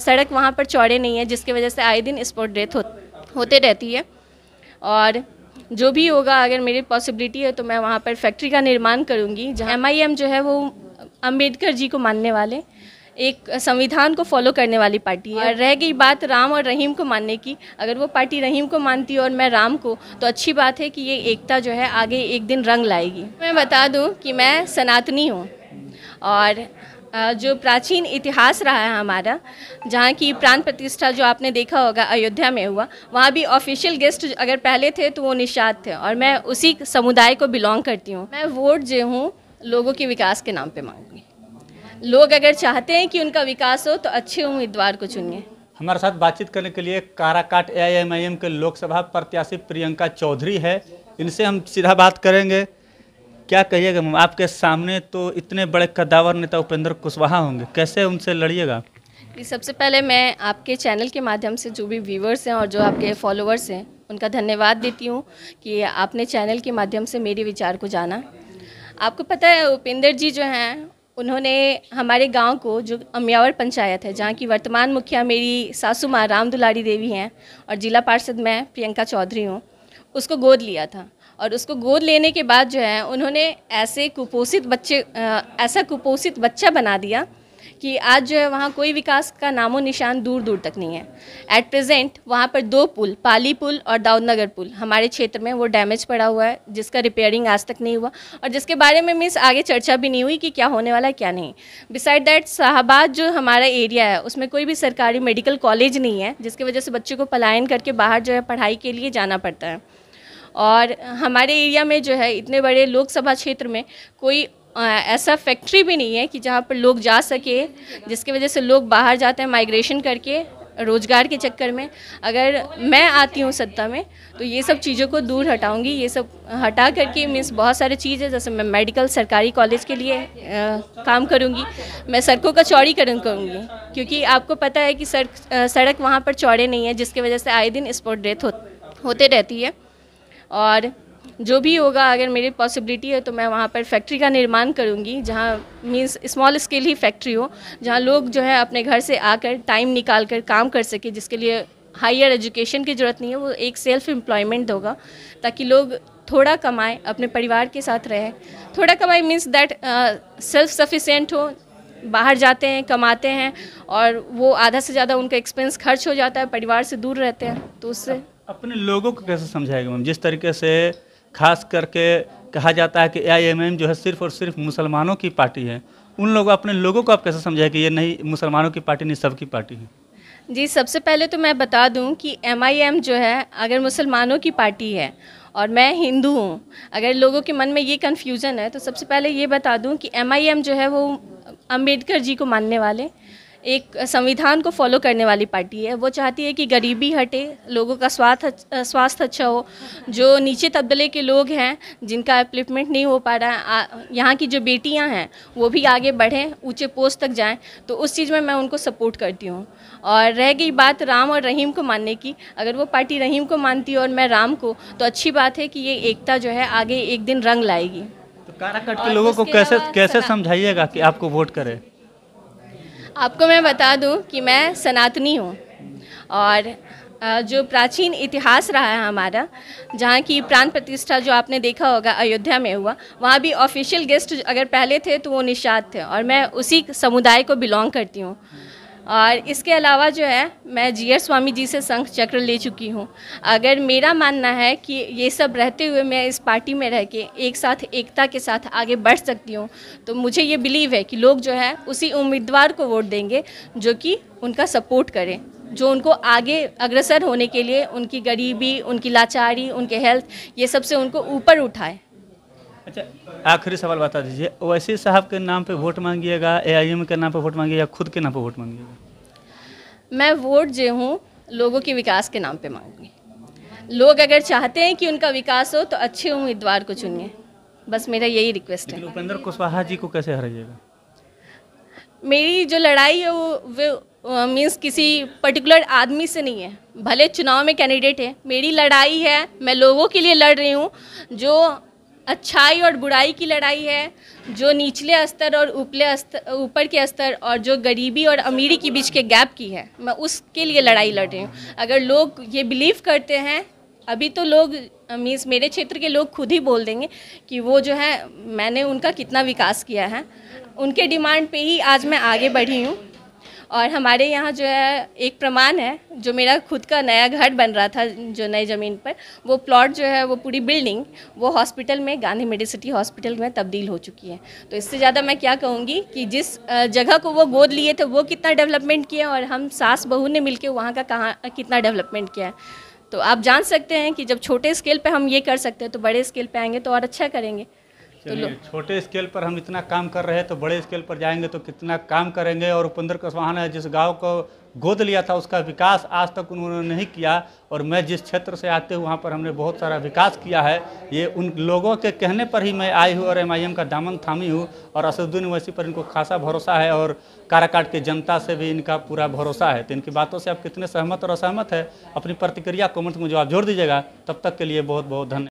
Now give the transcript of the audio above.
सड़क वहाँ पर चौड़े नहीं है जिसकी वजह से आए दिन स्पॉट डेथ हो, होते रहती है और जो भी होगा अगर मेरी पॉसिबिलिटी है तो मैं वहाँ पर फैक्ट्री का निर्माण करूँगी जहाँ एम जो है वो अम्बेडकर जी को मानने वाले एक संविधान को फॉलो करने वाली पार्टी है और रह गई बात राम और रहीम को मानने की अगर वो पार्टी रहीम को मानती है और मैं राम को तो अच्छी बात है कि ये एकता जो है आगे एक दिन रंग लाएगी मैं बता दूं कि मैं सनातनी हूँ और जो प्राचीन इतिहास रहा है हमारा जहाँ की प्राण प्रतिष्ठा जो आपने देखा होगा अयोध्या में हुआ वहाँ भी ऑफिशियल गेस्ट अगर पहले थे तो वो निषाद थे और मैं उसी समुदाय को बिलोंग करती हूँ मैं वोट जो हूँ लोगों के विकास के नाम पर मांगूंगी लोग अगर चाहते हैं कि उनका विकास हो तो अच्छे उम्मीदवार को चुनिए हमारे साथ बातचीत करने के लिए काराकाट ए के लोकसभा प्रत्याशी प्रियंका चौधरी है इनसे हम सीधा बात करेंगे क्या कहिएगा मैम आपके सामने तो इतने बड़े कदावर नेता उपेंद्र कुशवाहा होंगे कैसे उनसे लड़िएगा सबसे पहले मैं आपके चैनल के माध्यम से जो भी व्यूवर्स हैं और जो आपके फॉलोअर्स हैं उनका धन्यवाद देती हूँ कि आपने चैनल के माध्यम से मेरे विचार को जाना आपको पता है उपेंद्र जी जो हैं उन्होंने हमारे गांव को जो अम्यावर पंचायत है जहाँ की वर्तमान मुखिया मेरी सासू माँ राम दुलारी देवी हैं और जिला पार्षद मैं प्रियंका चौधरी हूँ उसको गोद लिया था और उसको गोद लेने के बाद जो है उन्होंने ऐसे कुपोषित बच्चे ऐसा कुपोषित बच्चा बना दिया कि आज जो है वहाँ कोई विकास का नामो निशान दूर दूर तक नहीं है एट प्रेजेंट वहाँ पर दो पुल पाली पुल और दाऊदनगर पुल हमारे क्षेत्र में वो डैमेज पड़ा हुआ है जिसका रिपेयरिंग आज तक नहीं हुआ और जिसके बारे में मिस आगे चर्चा भी नहीं हुई कि क्या होने वाला है क्या नहीं बिसाइड दैट शाहबाद जो हमारा एरिया है उसमें कोई भी सरकारी मेडिकल कॉलेज नहीं है जिसकी वजह से बच्चों को पलायन करके बाहर जो है पढ़ाई के लिए जाना पड़ता है और हमारे एरिया में जो है इतने बड़े लोकसभा क्षेत्र में कोई ऐसा फैक्ट्री भी नहीं है कि जहाँ पर लोग जा सके जिसकी वजह से लोग बाहर जाते हैं माइग्रेशन करके रोज़गार के चक्कर में अगर मैं आती हूँ सत्ता में तो ये सब चीज़ों को दूर हटाऊंगी ये सब हटा करके मीन्स बहुत सारे चीज़ है जैसे मैं मेडिकल सरकारी कॉलेज के लिए आ, काम करूँगी मैं सड़कों का चौड़ीकरण करूँगी क्योंकि आपको पता है कि सड़क सड़क वहाँ पर चौड़े नहीं है जिसकी वजह से आए दिन स्पॉट डेथ हो, होते रहती है और जो भी होगा अगर मेरी पॉसिबिलिटी है तो मैं वहाँ पर फैक्ट्री का निर्माण करूँगी जहाँ मीन्स स्मॉल स्केल ही फैक्ट्री हो जहाँ लोग जो है अपने घर से आकर टाइम निकाल कर काम कर सके जिसके लिए हायर एजुकेशन की ज़रूरत नहीं है वो एक सेल्फ एम्प्लॉयमेंट होगा ताकि लोग थोड़ा कमाएँ अपने परिवार के साथ रहें थोड़ा कमाएँ मीन्स दैट सेल्फ सफिशेंट हो बाहर जाते हैं कमाते हैं और वो आधा से ज़्यादा उनका एक्सपेंस खर्च हो जाता है परिवार से दूर रहते हैं तो उससे अपने लोगों को कैसे समझाएगा मैम जिस तरीके से खास करके कहा जाता है कि ए जो है सिर्फ और सिर्फ मुसलमानों की पार्टी है उन लोगों अपने लोगों को आप कैसे समझाए कि ये नहीं मुसलमानों की पार्टी नहीं सबकी पार्टी है जी सबसे पहले तो मैं बता दूं कि एम जो है अगर मुसलमानों की पार्टी है और मैं हिंदू हूँ अगर लोगों के मन में ये कन्फ्यूज़न है तो सबसे पहले ये बता दूँ कि एम जो है वो अम्बेडकर जी को मानने वाले एक संविधान को फॉलो करने वाली पार्टी है वो चाहती है कि गरीबी हटे लोगों का स्वास्थ्य स्वास्थ्य अच्छा हो जो नीचे तबले के लोग हैं जिनका अपलिपमेंट नहीं हो पा रहा है यहाँ की जो बेटियाँ हैं वो भी आगे बढ़ें ऊँचे पोस्ट तक जाएँ तो उस चीज़ में मैं उनको सपोर्ट करती हूँ और रह गई बात राम और रहीम को मानने की अगर वो पार्टी रहीम को मानती है और मैं राम को तो अच्छी बात है कि ये एकता जो है आगे एक दिन रंग लाएगी तो काराकट के लोगों को कैसे कैसे समझाइएगा कि आपको वोट करें आपको मैं बता दूं कि मैं सनातनी हूँ और जो प्राचीन इतिहास रहा है हमारा जहाँ की प्राण प्रतिष्ठा जो आपने देखा होगा अयोध्या में हुआ वहाँ भी ऑफिशियल गेस्ट अगर पहले थे तो वो निषाद थे और मैं उसी समुदाय को बिलोंग करती हूँ और इसके अलावा जो है मैं जी आर स्वामी जी से संघ चक्र ले चुकी हूँ अगर मेरा मानना है कि ये सब रहते हुए मैं इस पार्टी में रह के एक साथ एकता के साथ आगे बढ़ सकती हूँ तो मुझे ये बिलीव है कि लोग जो है उसी उम्मीदवार को वोट देंगे जो कि उनका सपोर्ट करें जो उनको आगे अग्रसर होने के लिए उनकी गरीबी उनकी लाचारी उनके हेल्थ ये सबसे उनको ऊपर उठाए अच्छा आखिरी सवाल बता दीजिए ओवैसी साहब के नाम पे वोट मांगिएगा एआईएम के नाम पे वोट मांगिएगा खुद के नाम पे वोट मांगिएगा मैं वोट जो हूँ लोगों के विकास के नाम पे मांगूंगी लोग अगर चाहते हैं कि उनका विकास हो तो अच्छे उम्मीदवार को चुनिए बस मेरा यही रिक्वेस्ट है उपेंद्र कुशवाहा जी को कैसे हराइएगा मेरी जो लड़ाई है वो वे मीन्स किसी पर्टिकुलर आदमी से नहीं है भले चुनाव में कैंडिडेट है मेरी लड़ाई है मैं लोगों के लिए लड़ रही हूँ जो अच्छाई और बुराई की लड़ाई है जो निचले स्तर और ऊपले ऊपर के स्तर और जो गरीबी और अमीरी के बीच के गैप की है मैं उसके लिए लड़ाई लड़ रही हूँ अगर लोग ये बिलीव करते हैं अभी तो लोग मीन्स मेरे क्षेत्र के लोग खुद ही बोल देंगे कि वो जो है मैंने उनका कितना विकास किया है उनके डिमांड पे ही आज मैं आगे बढ़ी हूँ और हमारे यहाँ जो है एक प्रमाण है जो मेरा खुद का नया घर बन रहा था जो नई ज़मीन पर वो प्लॉट जो है वो पूरी बिल्डिंग वो हॉस्पिटल में गांधी मेडिसिटी हॉस्पिटल में तब्दील हो चुकी है तो इससे ज़्यादा मैं क्या कहूँगी कि जिस जगह को वो गोद लिए थे वो कितना डेवलपमेंट किया और हम सास बहू ने मिलकर वहाँ का कहाँ कितना डेवलपमेंट किया है तो आप जान सकते हैं कि जब छोटे स्केल पर हम ये कर सकते हैं तो बड़े स्केल पर आएंगे तो और अच्छा करेंगे तो छोटे स्केल पर हम इतना काम कर रहे हैं तो बड़े स्केल पर जाएंगे तो कितना काम करेंगे और उपेंद्र कुशवाहा ने जिस गांव को गोद लिया था उसका विकास आज तक उन्होंने नहीं किया और मैं जिस क्षेत्र से आते हूँ वहाँ पर हमने बहुत सारा विकास किया है ये उन लोगों के कहने पर ही मैं आई हूँ और एम का दामन थामी हूँ और असदुद्दीन वैसी पर इनको खासा भरोसा है और काराकाट की जनता से भी इनका पूरा भरोसा है तो इनकी बातों से आप कितने सहमत और असहमत है अपनी प्रतिक्रिया कॉमेंट में जवाब जोड़ दीजिएगा तब तक के लिए बहुत बहुत धन्यवाद